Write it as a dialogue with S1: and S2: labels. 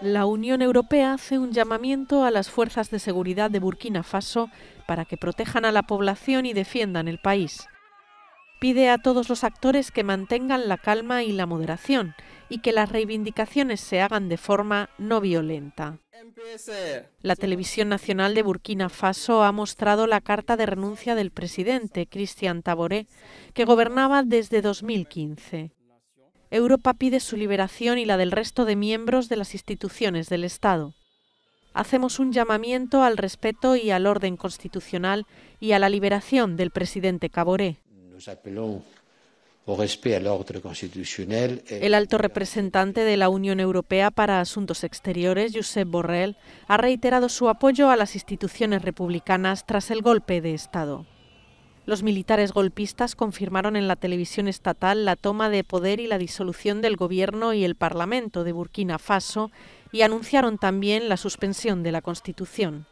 S1: la Unión Europea hace un llamamiento a las fuerzas de seguridad de Burkina Faso para que protejan a la población y defiendan el país. Pide a todos los actores que mantengan la calma y la moderación y que las reivindicaciones se hagan de forma no violenta. La Televisión Nacional de Burkina Faso ha mostrado la carta de renuncia del presidente, Christian Taboré, que gobernaba desde 2015. Europa pide su liberación y la del resto de miembros de las instituciones del Estado. Hacemos un llamamiento al respeto y al orden constitucional y a la liberación del presidente Caboré. el alto representante de la Unión Europea para Asuntos Exteriores, Josep Borrell, ha reiterado su apoyo a las instituciones republicanas tras el golpe de Estado. Los militares golpistas confirmaron en la televisión estatal la toma de poder y la disolución del gobierno y el parlamento de Burkina Faso y anunciaron también la suspensión de la Constitución.